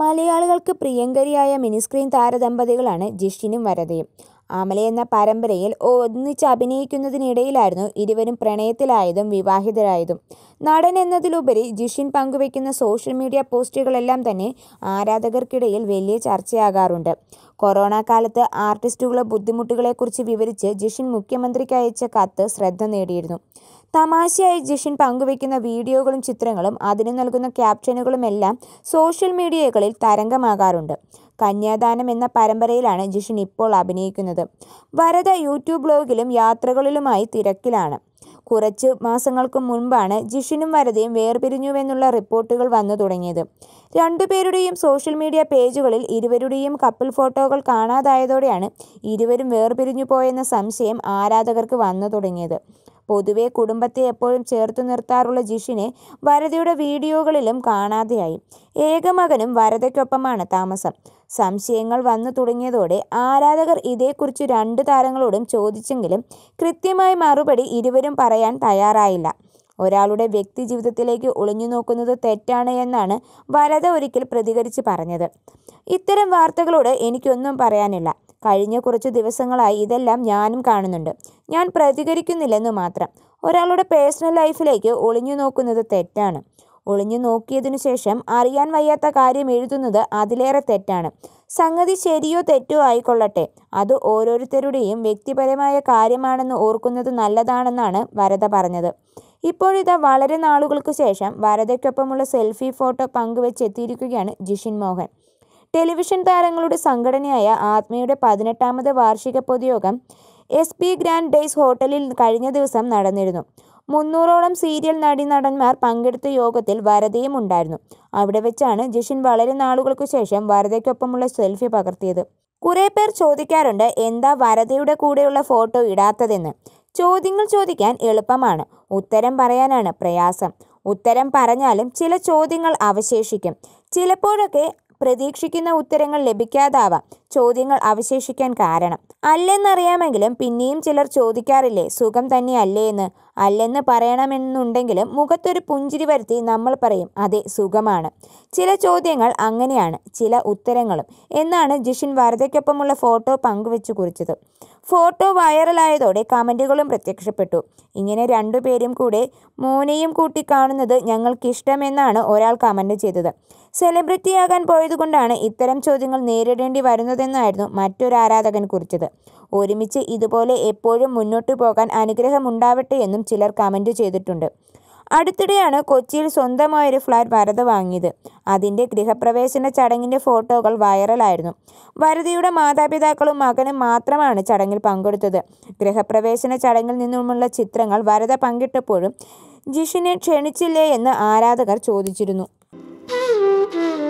മലയാളികൾക്ക് പ്രിയങ്കരിയായ മിനിസ്ക്രീൻ താരദമ്പതികളാണ് ജിഷിനും വരതയും ആമല എന്ന പരമ്പരയിൽ ഒന്നിച്ച് അഭിനയിക്കുന്നതിനിടയിലായിരുന്നു ഇരുവരും പ്രണയത്തിലായതും വിവാഹിതരായതും നടൻ എന്നതിലുപരി ജിഷിൻ പങ്കുവയ്ക്കുന്ന സോഷ്യൽ മീഡിയ പോസ്റ്റുകളെല്ലാം തന്നെ ആരാധകർക്കിടയിൽ വലിയ ചർച്ചയാകാറുണ്ട് കൊറോണ കാലത്ത് ആർട്ടിസ്റ്റുകളെ ബുദ്ധിമുട്ടുകളെക്കുറിച്ച് വിവരിച്ച് ജിഷിൻ മുഖ്യമന്ത്രിക്ക് അയച്ച കത്ത് ശ്രദ്ധ നേടിയിരുന്നു തമാശയായി ജിഷിൻ പങ്കുവയ്ക്കുന്ന വീഡിയോകളും ചിത്രങ്ങളും അതിന് നൽകുന്ന ക്യാപ്ഷനുകളുമെല്ലാം സോഷ്യൽ മീഡിയകളിൽ തരംഗമാകാറുണ്ട് കന്യാദാനം എന്ന പരമ്പരയിലാണ് ജിഷിൻ ഇപ്പോൾ അഭിനയിക്കുന്നത് വരദ യൂട്യൂബ് ബ്ലോഗിലും യാത്രകളിലുമായി തിരക്കിലാണ് കുറച്ച് മാസങ്ങൾക്ക് മുൻപാണ് ജിഷിനും വരതയും വേർപിരിഞ്ഞുവെന്നുള്ള റിപ്പോർട്ടുകൾ വന്നു തുടങ്ങിയത് രണ്ടുപേരുടെയും സോഷ്യൽ മീഡിയ പേജുകളിൽ ഇരുവരുടെയും കപ്പിൾ ഫോട്ടോകൾ കാണാതായതോടെയാണ് ഇരുവരും വേർപിരിഞ്ഞു പോയെന്ന സംശയം ആരാധകർക്ക് വന്നു തുടങ്ങിയത് പൊതുവെ കുടുംബത്തെ എപ്പോഴും ചേർത്തു നിർത്താറുള്ള ജിഷിനെ വരതയുടെ വീഡിയോകളിലും കാണാതെയായി ഏകമകനും വരതയ്ക്കൊപ്പമാണ് താമസം സംശയങ്ങൾ വന്നു തുടങ്ങിയതോടെ ആരാധകർ ഇതേക്കുറിച്ച് രണ്ട് താരങ്ങളോടും ചോദിച്ചെങ്കിലും കൃത്യമായ മറുപടി ഇരുവരും പറയാൻ തയ്യാറായില്ല ഒരാളുടെ വ്യക്തി ജീവിതത്തിലേക്ക് ഒളിഞ്ഞു നോക്കുന്നത് തെറ്റാണ് എന്നാണ് വരദ ഒരിക്കൽ പ്രതികരിച്ച് പറഞ്ഞത് ഇത്തരം വാർത്തകളോട് എനിക്കൊന്നും പറയാനില്ല കഴിഞ്ഞ കുറച്ച് ദിവസങ്ങളായി ഇതെല്ലാം ഞാനും കാണുന്നുണ്ട് ഞാൻ പ്രതികരിക്കുന്നില്ലെന്ന് മാത്രം ഒരാളുടെ പേഴ്സണൽ ലൈഫിലേക്ക് ഒളിഞ്ഞു നോക്കുന്നത് തെറ്റാണ് ഒളിഞ്ഞു നോക്കിയതിനു ശേഷം അറിയാൻ വയ്യാത്ത കാര്യം എഴുതുന്നത് അതിലേറെ തെറ്റാണ് സംഗതി ശരിയോ തെറ്റോ ആയിക്കൊള്ളട്ടെ അത് ഓരോരുത്തരുടെയും വ്യക്തിപരമായ കാര്യമാണെന്ന് ഓർക്കുന്നത് നല്ലതാണെന്നാണ് വരദ പറഞ്ഞത് ഇപ്പോഴിതാ വളരെ നാളുകൾക്ക് ശേഷം വരതയ്ക്കൊപ്പമുള്ള സെൽഫി ഫോട്ടോ പങ്കുവെച്ചെത്തിയിരിക്കുകയാണ് ജിഷിൻ മോഹൻ ടെലിവിഷൻ താരങ്ങളുടെ സംഘടനയായ ആത്മയുടെ പതിനെട്ടാമത് വാർഷിക പൊതുയോഗം എസ് പി ഗ്രാൻഡ് ഡേയ്സ് ഹോട്ടലിൽ കഴിഞ്ഞ ദിവസം നടന്നിരുന്നു മുന്നൂറോളം സീരിയൽ നടീനടന്മാർ പങ്കെടുത്ത യോഗത്തിൽ വരതയും ഉണ്ടായിരുന്നു അവിടെ വെച്ചാണ് ജിഷിൻ വളരെ നാളുകൾക്ക് ശേഷം വരതയ്ക്കൊപ്പമുള്ള സെൽഫി പകർത്തിയത് കുറെ പേർ ചോദിക്കാറുണ്ട് എന്താ വരതയുടെ കൂടെയുള്ള ഫോട്ടോ ഇടാത്തതെന്ന് ചോദ്യങ്ങൾ ചോദിക്കാൻ എളുപ്പമാണ് ഉത്തരം പറയാനാണ് പ്രയാസം ഉത്തരം പറഞ്ഞാലും ചില ചോദ്യങ്ങൾ അവശേഷിക്കും ചിലപ്പോഴൊക്കെ പ്രതീക്ഷിക്കുന്ന ഉത്തരങ്ങൾ ലഭിക്കാതാവാം ചോദ്യങ്ങൾ അവശേഷിക്കാൻ കാരണം അല്ലെന്നറിയാമെങ്കിലും പിന്നെയും ചിലർ ചോദിക്കാറില്ലേ സുഖം അല്ലേ എന്ന് അല്ലെന്ന് പറയണമെന്നുണ്ടെങ്കിലും മുഖത്തൊരു പുഞ്ചിരി വരുത്തി നമ്മൾ പറയും അതെ സുഖമാണ് ചില ചോദ്യങ്ങൾ അങ്ങനെയാണ് ചില ഉത്തരങ്ങളും എന്നാണ് ജിഷിൻ വാർദ്ധയ്ക്കൊപ്പമുള്ള ഫോട്ടോ പങ്കുവെച്ചു കുറിച്ചത് ഫോട്ടോ വൈറലായതോടെ കമൻറ്റുകളും പ്രത്യക്ഷപ്പെട്ടു ഇങ്ങനെ രണ്ടുപേരും കൂടെ മോനെയും കൂട്ടി കാണുന്നത് ഞങ്ങൾക്കിഷ്ടമെന്നാണ് ഒരാൾ കമൻറ്റ് ചെയ്തത് സെലിബ്രിറ്റിയാകാൻ പോയതുകൊണ്ടാണ് ഇത്തരം ചോദ്യങ്ങൾ നേരിടേണ്ടി വരുന്നതെന്നായിരുന്നു മറ്റൊരു ആരാധകൻ കുറിച്ചത് ഒരുമിച്ച് ഇതുപോലെ എപ്പോഴും മുന്നോട്ടു പോകാൻ അനുഗ്രഹമുണ്ടാവട്ടെ എന്നും ചിലർ കമൻറ്റ് ചെയ്തിട്ടുണ്ട് അടുത്തിടെയാണ് കൊച്ചിയിൽ സ്വന്തമായൊരു ഫ്ലാറ്റ് വരത വാങ്ങിയത് അതിൻ്റെ ഗൃഹപ്രവേശന ചടങ്ങിൻ്റെ ഫോട്ടോകൾ വൈറലായിരുന്നു വരതിയുടെ മാതാപിതാക്കളും മകനും മാത്രമാണ് ചടങ്ങിൽ പങ്കെടുത്തത് ഗൃഹപ്രവേശന ചടങ്ങിൽ നിന്നുമുള്ള ചിത്രങ്ങൾ വരത പങ്കിട്ടപ്പോഴും ജിഷിനെ ക്ഷണിച്ചില്ലേ എന്ന് ആരാധകർ ചോദിച്ചിരുന്നു 嗯嗯